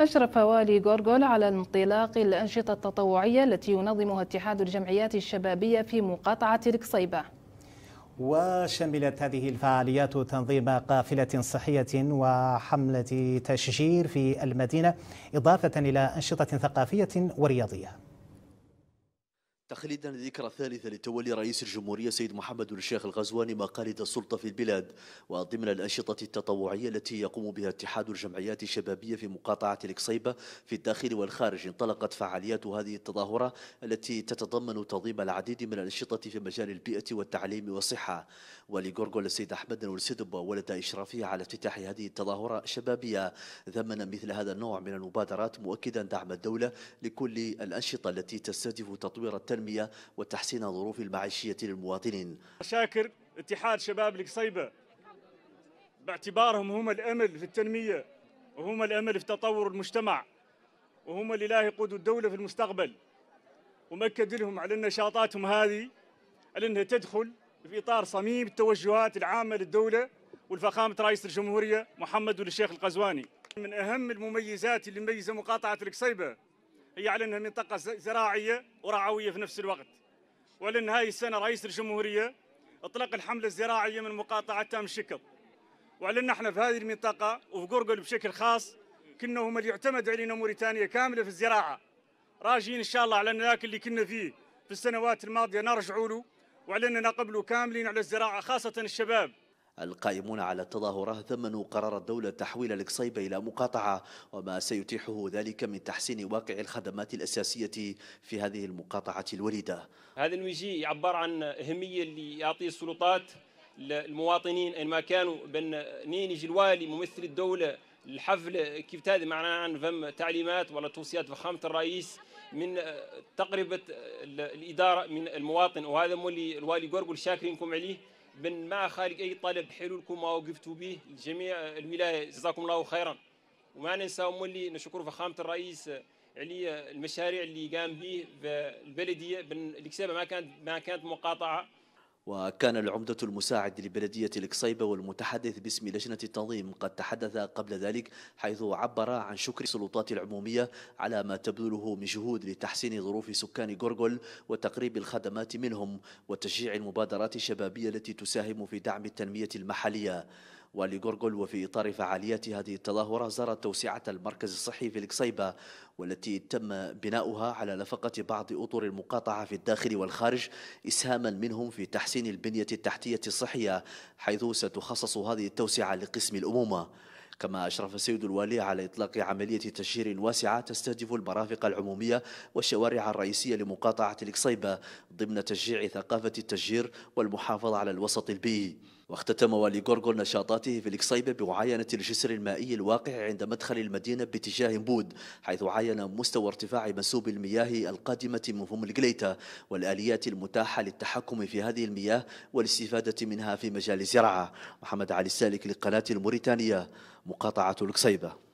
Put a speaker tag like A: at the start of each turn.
A: أشرف والي غورغول على انطلاق الأنشطة التطوعية التي ينظمها اتحاد الجمعيات الشبابية في مقاطعة القصيبة وشملت هذه الفعاليات تنظيم قافلة صحية وحملة
B: تشجير في المدينة إضافة إلى أنشطة ثقافية ورياضية تخليدا لذكرى ثالثة لتولي رئيس الجمهورية سيد محمد الشيخ الغزواني مقالد السلطة في البلاد وضمن الأنشطة التطوعية التي يقوم بها اتحاد الجمعيات الشبابية في مقاطعة القصيبة في الداخل والخارج انطلقت فعاليات هذه التظاهرة التي تتضمن تنظيم العديد من الأنشطة في مجال البيئة والتعليم والصحة ولغورغول السيد أحمد والسدب ولد إشرافه على افتتاح هذه التظاهرة الشبابية ذمن مثل هذا النوع من المبادرات مؤكدا دعم الدولة لكل الأنشطة التي تستهدف تطوير التنمية التنمية وتحسين ظروف المعيشية للمواطنين
C: شاكر اتحاد شباب القصيبة باعتبارهم هم الأمل في التنمية وهم الأمل في تطور المجتمع وهم اللي لا يقودوا الدولة في المستقبل ومكد لهم على نشاطاتهم هذه على أنها تدخل في إطار صميم التوجهات العامة للدولة والفخامة رئيس الجمهورية محمد الشيخ القزواني من أهم المميزات اللي ميزة مقاطعة القصيبة هي على انها منطقه زراعيه ورعويه في نفس الوقت ولان هاي السنه رئيس الجمهوريه اطلق الحمله الزراعيه من مقاطعه تام شكر ولان احنا في هذه المنطقه وفي قرقل بشكل خاص كنا هم اللي يعتمد علينا موريتانيا كامله في الزراعه راجين ان شاء الله على ان ذاك اللي كنا فيه في السنوات الماضيه نرجعوا له وعلى اننا قبله كاملين على الزراعه خاصه
B: الشباب القائمون على التظاهرة ثمنوا قرار الدولة تحويل القصيبة إلى مقاطعة وما سيتيحه ذلك من تحسين واقع الخدمات الأساسية في هذه المقاطعة الوليدة
A: هذا الوجي يعبر عن أهمية اللي يعطي السلطات للمواطنين إن ما كانوا بأن نين يجي الوالي ممثل الدولة الحفل كيف تادي معنا عن فم تعليمات ولا توصيات فخامة الرئيس من تقربة الإدارة من المواطن وهذا مولي الوالي قرقل شاكرينكم عليه من ما خالق أي طلب حلولكم ما وقفتوا به جميع الولاية جزاكم الله خيرا وما ننسى اللي نشكر فخامة الرئيس علي المشاريع اللي قام به في البلدية اللي ما كانت ما كانت مقاطعة
B: وكان العمدة المساعد لبلدية القصيبة والمتحدث باسم لجنة التنظيم قد تحدث قبل ذلك حيث عبر عن شكر السلطات العمومية على ما تبذله من جهود لتحسين ظروف سكان غورغول وتقريب الخدمات منهم وتشجيع المبادرات الشبابية التي تساهم في دعم التنمية المحلية ولجورجل وفي إطار فعاليات هذه التظاهرة زارت توسعة المركز الصحي في القصيبة والتي تم بناؤها على نفقة بعض أطر المقاطعة في الداخل والخارج إسهاما منهم في تحسين البنية التحتية الصحية حيث ستخصص هذه التوسعة لقسم الأمومة كما أشرف السيد الوالي على إطلاق عملية تشجير واسعة تستهدف المرافق العمومية والشوارع الرئيسية لمقاطعة القصيبة ضمن تشجيع ثقافة التشجير والمحافظة على الوسط البيئي واختتم والي غورغور نشاطاته في القصيبة بمعاينة الجسر المائي الواقع عند مدخل المدينة باتجاه بود حيث عاين مستوى ارتفاع منسوب المياه القادمة من فم القليتة والآليات المتاحة للتحكم في هذه المياه والاستفادة منها في مجال الزراعة محمد علي السالك للقناة الموريتانية مقاطعة القصيبة